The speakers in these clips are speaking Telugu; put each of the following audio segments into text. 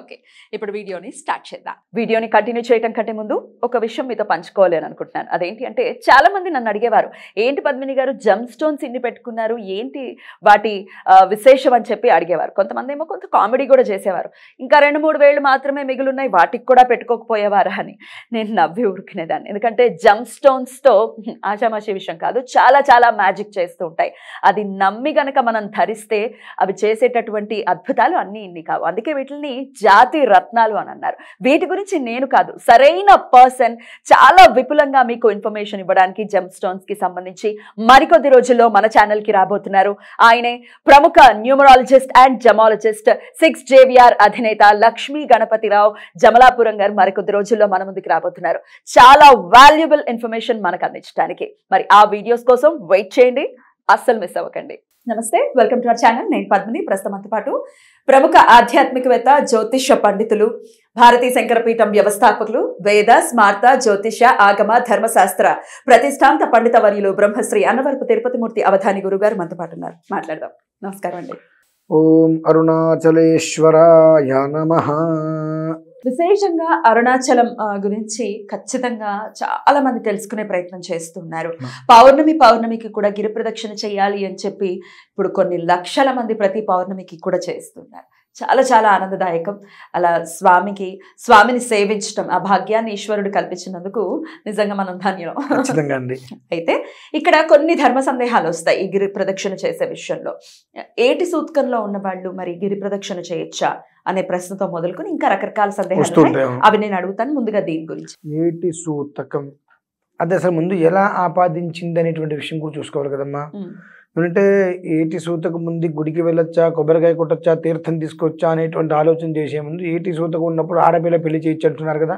ఓకే ఇప్పుడు వీడియోని స్టార్ట్ చేద్దాం వీడియోని కంటిన్యూ చేయడం కంటే ముందు ఒక విషయం మీతో పంచుకోవాలి అని అనుకుంటున్నాను అదేంటి అంటే చాలా మంది నన్ను అడిగేవారు ఏంటి పద్మిని గారు జమ్ స్టోన్స్ ఇన్ని పెట్టుకున్నారు ఏంటి వాటి విశేషం అని చెప్పి అడిగేవారు కొంతమంది ఏమో కొంత కామెడీ కూడా చేసేవారు ఇంకా రెండు మూడు వేలు మాత్రమే ఉన్నాయి వాటికి కూడా పెట్టుకోకపోయేవారా అని నేను నవ్వి ఉరికినేదాన్ని ఎందుకంటే జమ్ స్టోన్స్తో ఆషామాషి విషయం కాదు చాలా చాలా మ్యాజిక్ చేస్తూ ఉంటాయి అది నమ్మి గనక మనం ధరిస్తే అవి చేసేటటువంటి అద్భుతాలు అన్నీ ఇన్ని కావు అందుకే వీటిని జాతి రత్నాలు అని అన్నారు వీటి గురించి నేను కాదు సరైన పర్సన్ చాలా విపులంగా మీకు ఇన్ఫర్మేషన్ ఇవ్వడానికి జెమ్ స్టోన్స్ కి సంబంధించి మరికొద్ది రోజుల్లో మన ఛానల్ కి రాబోతున్నారు ఆయనే ప్రముఖ numerologist and gemologist six JVR అధినేత లక్ష్మీ గణపతిరావు జమలాపురం గారు మరికొద్ది రోజుల్లో మన ముందుకు రాబోతున్నారు చాలా వాల్యుబుల్ ఇన్ఫర్మేషన్ మనకు అందించడానికి మరి ఆ వీడియోస్ కోసం వెయిట్ చేయండి అస్సలు మిస్ అవ్వకండి నమస్తే వెల్కమ్ టు అవర్ ఛానల్ నేను పద్మిని ప్రస్తుతంతో పాటు ప్రముఖ ఆధ్యాత్మికవేత్త జ్యోతిష పండితులు భారతీయ శంకరపీఠం వ్యవస్థాపకులు వేద స్మార్త జ్యోతిష ఆగమ ధర్మశాస్త్ర ప్రతిష్టాంత పండిత వర్యులు బ్రహ్మశ్రీ అన్నవరపు తిరుపతిమూర్తి అవధాని గురుగారు మనతో పాటు ఉన్నారు మాట్లాడదాం నమస్కారం అండి ఓం అరుణాచలేశ్వరాయ నమ విశేషంగా అరుణాచలం గురించి ఖచ్చితంగా చాలా మంది తెలుసుకునే ప్రయత్నం చేస్తున్నారు పౌర్ణమి పౌర్ణమికి కూడా గిరి ప్రదక్షిణ చేయాలి అని చెప్పి ఇప్పుడు కొన్ని లక్షల మంది ప్రతి పౌర్ణమికి కూడా చేస్తున్నారు చాలా చాలా ఆనందదాయకం అలా స్వామికి స్వామిని సేవించడం ఆ భాగ్యాన్ని ఈశ్వరుడు కల్పించినందుకు నిజంగా మనం ధాన్యం అయితే ఇక్కడ కొన్ని ధర్మ సందేహాలు వస్తాయి ఈ గిరి ప్రదక్షిణ చేసే విషయంలో ఏటి సూత్కంలో ఉన్న వాళ్ళు మరి గిరి ప్రదక్షిణ చేయొచ్చా అనే ప్రశ్నతో మొదలుకొని ఇంకా రకరకాల సందేహాలు అవి నేను అడుగుతాను ముందుగా దీని గురించి ఏటి సూతకం అదే అసలు ముందు ఎలా ఆపాదించింది అనేటువంటి విషయం కూడా చూసుకోవాలి కదమ్మా ఎందుకంటే ఏటి సూతకు ముందు గుడికి వెళ్ళొచ్చా కొబ్బరికాయ కొట్టొచ్చా తీర్థం తీసుకొచ్చా అనేటువంటి ఆలోచన చేసే ముందు ఏటి సూతకు ఉన్నప్పుడు ఆడపిల్ల పెళ్లి చేయొచ్చు అంటున్నారు కదా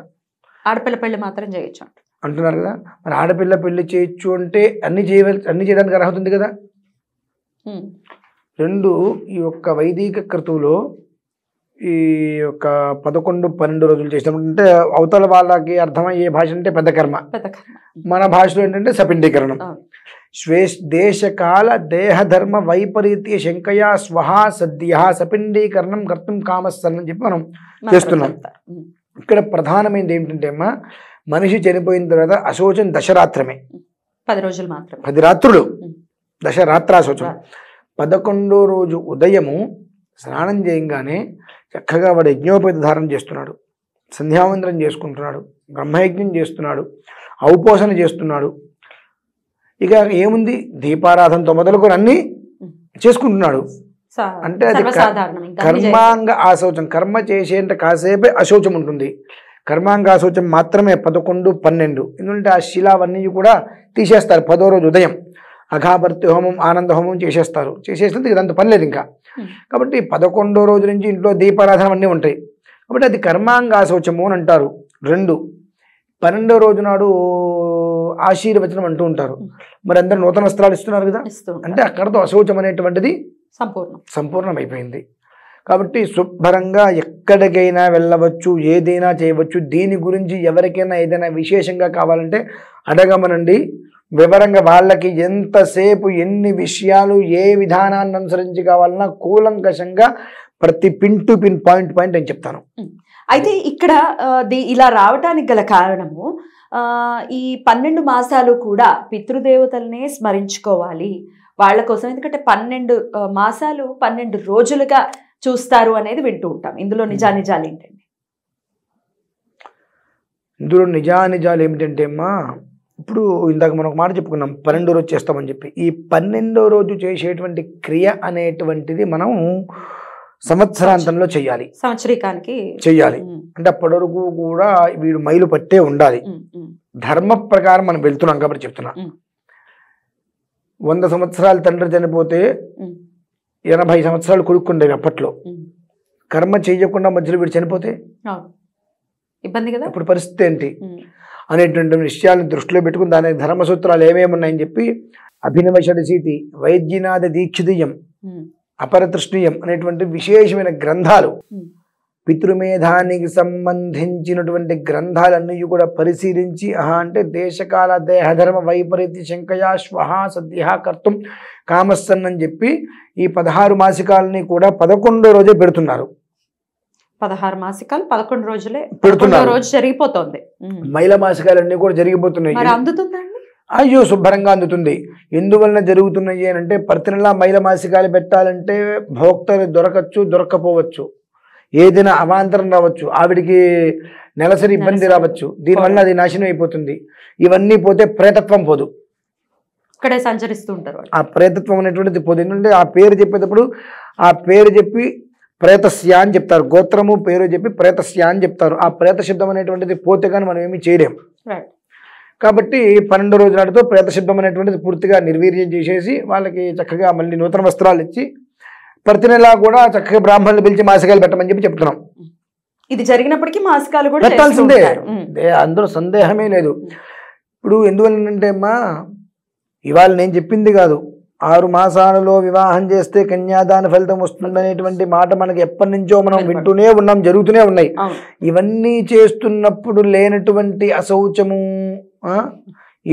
ఆడపిల్ల పెళ్లి మాత్రం చేయొచ్చు అంటున్నారు కదా మరి ఆడపిల్ల పెళ్లి చేయొచ్చు అంటే అన్ని చేయవల్ అన్ని చేయడానికి అర్హత ఉంది కదా రెండు ఈ యొక్క వైదిక క్రతువులో ఈ యొక్క పదకొండు పన్నెండు రోజులు చేసినప్పుడు అంటే అవతల వాళ్ళకి అర్థమయ్యే భాష అంటే పెద్ద కర్మ మన భాషలో ఏంటంటే సపిండీకరణం శ్వే దేశకాల దేహధర్మ వైపరీత్య శంకయా స్వహా సద్య సపిండీకరణం కర్తం కామస్సన్ అని చెప్పి మనం చేస్తున్నాం ఇక్కడ ప్రధానమైనది ఏంటంటే అమ్మా మనిషి చనిపోయిన తర్వాత అశోచం దశరాత్రమే పది రోజులు మాత్రం పది రాత్రులు దశరాత్ర అశోచం పదకొండో రోజు ఉదయము స్నానం చేయంగానే చక్కగా వాడు యజ్ఞోపేత ధారణ చేస్తున్నాడు సంధ్యావందనం చేసుకుంటున్నాడు బ్రహ్మయజ్ఞం చేస్తున్నాడు ఔపోసన చేస్తున్నాడు ఇక ఏముంది దీపారాధనతో మొదలుకొని అన్ని చేసుకుంటున్నాడు అంటే అది కర్మాంగ ఆశోచం కర్మ చేసేంత కాసేపే అశోచం ఉంటుంది కర్మాంగ ఆశోచం మాత్రమే పదకొండు పన్నెండు ఎందుకంటే ఆ శిలావన్నీ కూడా తీసేస్తారు పదో రోజు ఉదయం అఘాభర్తి హోమం ఆనంద హోమం చేసేస్తారు చేసేసినందుకు ఇదంత పని లేదు ఇంకా Hmm. కాబట్టి పదకొండో రోజు నుంచి ఇంట్లో దీపారాధన అన్నీ ఉంటాయి కాబట్టి అది శోచము అని అంటారు రెండు పన్నెండో రోజు నాడు ఆశీర్వచనం అంటూ ఉంటారు hmm. మరి అందరు నూతన వస్త్రాలు ఇస్తున్నారు కదా అంటే అక్కడతో అశోచం అనేటువంటిది సంపూర్ణం సంపూర్ణమైపోయింది కాబట్టి శుభ్రంగా ఎక్కడికైనా వెళ్ళవచ్చు ఏదైనా చేయవచ్చు దీని గురించి ఎవరికైనా ఏదైనా విశేషంగా కావాలంటే అడగమనండి వివరంగా వాళ్ళకి ఎంతసేపు ఎన్ని విషయాలు ఏ విధానాన్ని అనుసరించి కావాలన్నా కూలంకషంగా ప్రతి pin to pin point point నేను చెప్తాను అయితే ఇక్కడ ఇలా రావటానికి గల కారణము ఈ పన్నెండు మాసాలు కూడా పితృదేవతలనే స్మరించుకోవాలి వాళ్ళ కోసం ఎందుకంటే పన్నెండు మాసాలు పన్నెండు రోజులుగా చూస్తారు అనేది వింటూ ఉంటాం ఇందులో నిజానిజాలు ఏంటండి ఇందులో నిజానిజాలు ఏమిటంటే అమ్మా ఇప్పుడు ఇందాక మనం ఒక మాట చెప్పుకున్నాం పన్నెండో రోజు చేస్తామని చెప్పి ఈ పన్నెండో రోజు చేసేటువంటి క్రియ అనేటువంటిది మనం సంవత్సరాంతంలో చేయాలి సంవత్సరీకానికి చేయాలి అంటే అప్పటి వరకు కూడా వీడు మైలు పట్టే ఉండాలి ధర్మ ప్రకారం మనం వెళ్తున్నాం కాబట్టి చెప్తున్నా వంద సంవత్సరాలు తండ్రి చనిపోతే ఎనభై సంవత్సరాలు కొడుక్కుండేవి అప్పట్లో కర్మ చేయకుండా మధ్యలో వీడు చనిపోతే ఇబ్బంది కదా ఇప్పుడు పరిస్థితి ఏంటి అనేటువంటి విషయాలను దృష్టిలో పెట్టుకుని దానికి ధర్మసూత్రాలు ఏమేమి ఉన్నాయని చెప్పి అభినవ షడశీతి వైద్యనాథ దీక్షితీయం అపరతృష్ణీయం అనేటువంటి విశేషమైన గ్రంథాలు పితృమేధానికి సంబంధించినటువంటి గ్రంథాలన్నీ కూడా పరిశీలించి ఆహా అంటే దేశకాల దేహధర్మ వైపరీత్య శంకయా శ్వహ సద్యహ కర్తం కామస్సన్ అని చెప్పి ఈ పదహారు మాసికాలని కూడా పదకొండో రోజే పెడుతున్నారు పదహారు మాసికాలు పదకొండు రోజులే పెడుతున్నారు రోజు జరిగిపోతుంది మహిళ మాసికాలు అన్ని కూడా జరిగిపోతున్నాయి అందుతుందండి అయ్యో శుభ్రంగా అందుతుంది ఎందువలన జరుగుతున్నాయి అని అంటే ప్రతి నెల మహిళ మాసికాలు పెట్టాలంటే భోక్తలు దొరకచ్చు దొరక్కపోవచ్చు ఏదైనా అవాంతరం రావచ్చు ఆవిడికి నెలసరి ఇబ్బంది రావచ్చు దీనివల్ల అది నాశనం అయిపోతుంది ఇవన్నీ పోతే ప్రేతత్వం పోదు ఇక్కడే సంచరిస్తూ ఉంటారు ఆ ప్రేతత్వం అనేటువంటిది పోదు ఎందుకంటే ఆ పేరు చెప్పేటప్పుడు ఆ పేరు చెప్పి ప్రేతస్య అని చెప్తారు గోత్రము పేరు చెప్పి ప్రేతస్య అని చెప్తారు ఆ ప్రేత శబ్దం అనేటువంటిది పోతే కానీ మనం ఏమీ చేయలేము కాబట్టి పన్నెండు రోజుల నాటితో ప్రేత శబ్దం అనేటువంటిది పూర్తిగా నిర్వీర్యం చేసేసి వాళ్ళకి చక్కగా మళ్ళీ నూతన వస్త్రాలు ఇచ్చి ప్రతి నెలా కూడా చక్కగా బ్రాహ్మణులు పిలిచి మాసికాయలు పెట్టమని చెప్పి చెప్తున్నాం ఇది జరిగినప్పటికీ మాసికాలు కూడా పెట్టాల్సిందే అందులో సందేహమే లేదు ఇప్పుడు ఎందువల్లంటే అమ్మా ఇవాళ నేను చెప్పింది కాదు ఆరు మాసాలలో వివాహం చేస్తే కన్యాదాన ఫలితం వస్తుందనేటువంటి మాట మనకి ఎప్పటి నుంచో మనం వింటూనే ఉన్నాం జరుగుతూనే ఉన్నాయి ఇవన్నీ చేస్తున్నప్పుడు లేనటువంటి అశౌచము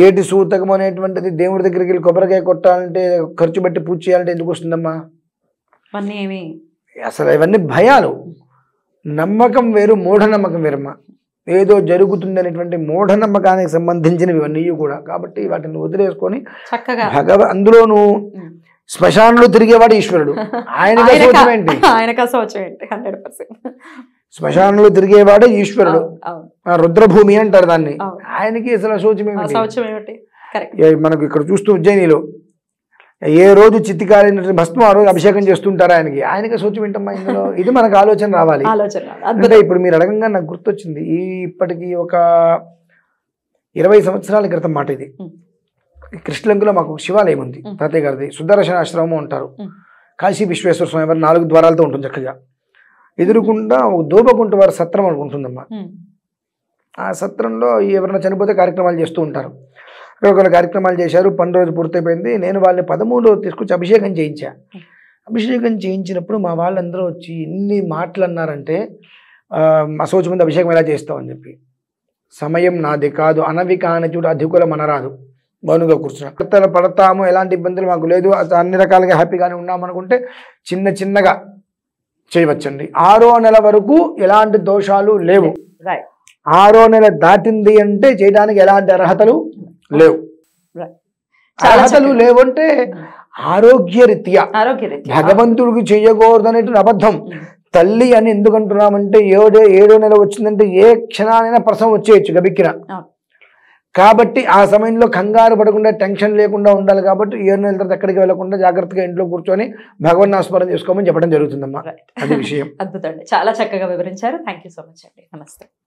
ఏటి సూతకము అనేటువంటిది దేవుడి దగ్గరికి వెళ్ళి కొబ్బరికాయ కొట్టాలంటే ఖర్చు పెట్టి పూజ చేయాలంటే ఎందుకు వస్తుందమ్మా అసలు ఇవన్నీ భయాలు నమ్మకం వేరు మూఢనమ్మకం వేరమ్మా ఏదో జరుగుతుంది అనేటువంటి మూఢనమ్మకానికి సంబంధించినవి ఇవన్నీ కూడా కాబట్టి వాటిని వదిలేసుకొని భగవ అందులోనూ శ్మశానంలో తిరిగేవాడు ఈశ్వరుడు ఆయన ఏంటి ఆయన శ్మశానంలో తిరిగేవాడే ఈశ్వరుడు రుద్రభూమి అంటారు దాన్ని ఆయనకి అసలు శోచం మనకు ఇక్కడ చూస్తూ ఉజ్జయినిలో ఏ రోజు చిత్తికాలిన భస్మం ఆ రోజు అభిషేకం చేస్తుంటారు ఆయనకి ఆయనకి సూచి వింటమ్మా ఇందులో ఇది మనకు ఆలోచన రావాలి అంటే ఇప్పుడు మీరు అడగంగా నాకు గుర్తొచ్చింది ఈ ఇప్పటికీ ఒక ఇరవై సంవత్సరాల క్రితం మాట ఇది కృష్ణలంకలో మాకు శివాలయం ఉంది తాతయ్య గారిది సుదర్శన ఆశ్రమం ఉంటారు కాశీ విశ్వేశ్వర స్వామి వారి నాలుగు ద్వారాలతో ఉంటుంది చక్కగా ఎదురుకుండా ఒక దూబగుంట వారి సత్రం అనుకుంటుందమ్మా ఆ సత్రంలో ఎవరైనా చనిపోతే కార్యక్రమాలు చేస్తూ ఉంటారు రకరకాల కార్యక్రమాలు చేశారు పన్నెండు రోజు పూర్తయిపోయింది నేను వాళ్ళని పదమూడు రోజు తీసుకొచ్చి అభిషేకం చేయించా అభిషేకం చేయించినప్పుడు మా వాళ్ళందరూ వచ్చి ఎన్ని మాటలు అన్నారంటే అసోచి ముందు అభిషేకం ఎలా చేస్తామని చెప్పి సమయం నాది కాదు అనవి కాని చూడు అధికులం అనరాదు మౌనంగా కూర్చున్నా కర్తలు పడతాము ఎలాంటి ఇబ్బందులు మాకు లేదు అన్ని రకాలుగా హ్యాపీగానే ఉన్నాం అనుకుంటే చిన్న చిన్నగా చేయవచ్చండి ఆరో నెల వరకు ఎలాంటి దోషాలు లేవు ఆరో నెల దాటింది అంటే చేయడానికి ఎలాంటి అర్హతలు లేవు అర్హతలు లేవంటే ఆరోగ్యరీత్యా భగవంతుడికి చేయకూడదనేటువంటి అబద్ధం తల్లి అని ఎందుకు అంటున్నామంటే ఏడో ఏడో నెల వచ్చిందంటే ఏ క్షణానైనా ప్రసవం వచ్చేయచ్చు గబిక్కిన కాబట్టి ఆ సమయంలో కంగారు పడకుండా టెన్షన్ లేకుండా ఉండాలి కాబట్టి ఏడు నెలల తర్వాత ఎక్కడికి వెళ్లకుండా జాగ్రత్తగా ఇంట్లో కూర్చొని భగవన్ ఆస్మరణ చేసుకోమని చెప్పడం జరుగుతుందమ్మా అది విషయం అద్భుతం చాలా చక్కగా వివరించారు థ్యాంక్ సో మచ్ అండి నమస్తే